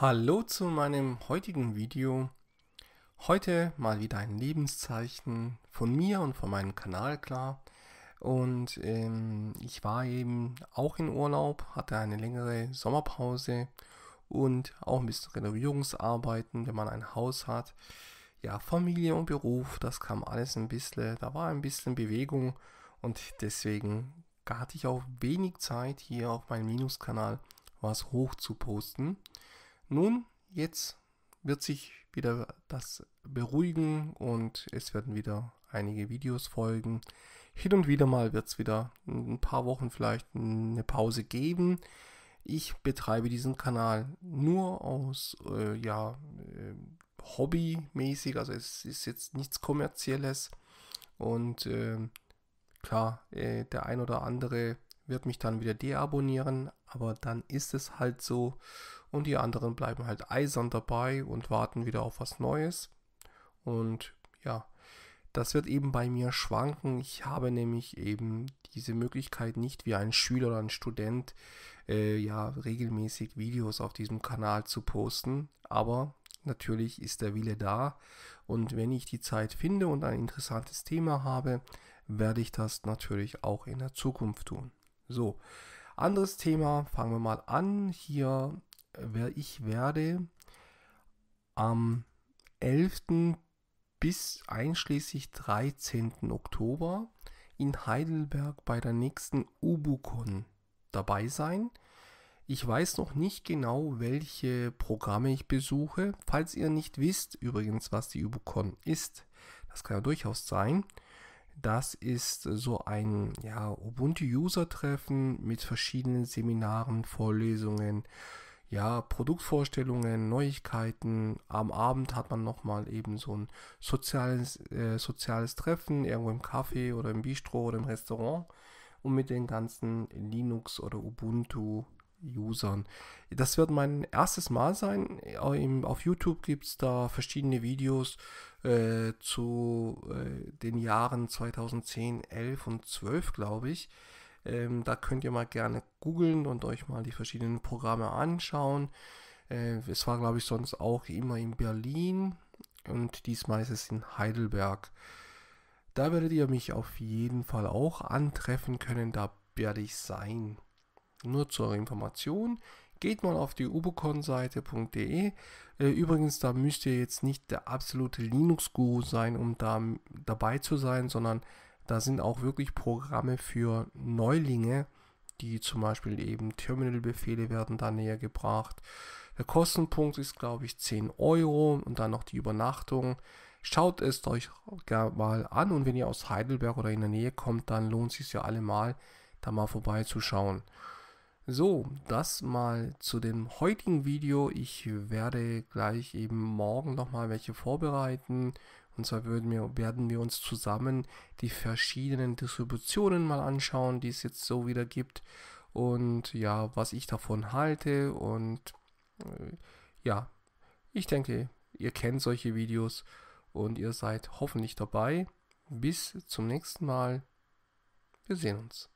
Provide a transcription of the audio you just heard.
Hallo zu meinem heutigen Video. Heute mal wieder ein Lebenszeichen von mir und von meinem Kanal, klar. Und ähm, ich war eben auch in Urlaub, hatte eine längere Sommerpause und auch ein bisschen Renovierungsarbeiten, wenn man ein Haus hat. Ja, Familie und Beruf, das kam alles ein bisschen, da war ein bisschen Bewegung und deswegen hatte ich auch wenig Zeit hier auf meinem Minuskanal was hoch zu posten. Nun, jetzt wird sich wieder das beruhigen und es werden wieder einige Videos folgen. Hin und wieder mal wird es wieder ein paar Wochen vielleicht eine Pause geben. Ich betreibe diesen Kanal nur aus äh, ja, äh, hobbymäßig, also es ist jetzt nichts kommerzielles und ähm, äh, klar, der ein oder andere wird mich dann wieder deabonnieren, aber dann ist es halt so und die anderen bleiben halt eisern dabei und warten wieder auf was Neues. Und ja, das wird eben bei mir schwanken. Ich habe nämlich eben diese Möglichkeit nicht wie ein Schüler oder ein Student äh, ja regelmäßig Videos auf diesem Kanal zu posten, aber natürlich ist der Wille da und wenn ich die Zeit finde und ein interessantes Thema habe, werde ich das natürlich auch in der Zukunft tun. So, anderes Thema, fangen wir mal an. Hier, äh, ich werde am 11. bis einschließlich 13. Oktober in Heidelberg bei der nächsten Ubucon dabei sein. Ich weiß noch nicht genau, welche Programme ich besuche. Falls ihr nicht wisst übrigens, was die Ubucon ist, das kann ja durchaus sein, das ist so ein ja, Ubuntu-User-Treffen mit verschiedenen Seminaren, Vorlesungen, ja, Produktvorstellungen, Neuigkeiten. Am Abend hat man nochmal eben so ein soziales, äh, soziales Treffen, irgendwo im Café oder im Bistro oder im Restaurant um mit den ganzen Linux- oder Ubuntu Usern. Das wird mein erstes Mal sein. Auf YouTube gibt es da verschiedene Videos äh, zu äh, den Jahren 2010, 11 und 12, glaube ich. Ähm, da könnt ihr mal gerne googeln und euch mal die verschiedenen Programme anschauen. Äh, es war, glaube ich, sonst auch immer in Berlin und diesmal ist es in Heidelberg. Da werdet ihr mich auf jeden Fall auch antreffen können. Da werde ich sein. Nur zur Information geht mal auf die uboconseite.de. Äh, übrigens, da müsst ihr jetzt nicht der absolute Linux-Guru sein, um da dabei zu sein, sondern da sind auch wirklich Programme für Neulinge, die zum Beispiel eben Terminal-Befehle werden da näher gebracht. Der Kostenpunkt ist, glaube ich, 10 Euro und dann noch die Übernachtung. Schaut es euch mal an und wenn ihr aus Heidelberg oder in der Nähe kommt, dann lohnt es sich ja allemal, da mal vorbeizuschauen. So, das mal zu dem heutigen Video. Ich werde gleich eben morgen nochmal welche vorbereiten. Und zwar würden wir, werden wir uns zusammen die verschiedenen Distributionen mal anschauen, die es jetzt so wieder gibt. Und ja, was ich davon halte. Und äh, ja, ich denke, ihr kennt solche Videos und ihr seid hoffentlich dabei. Bis zum nächsten Mal. Wir sehen uns.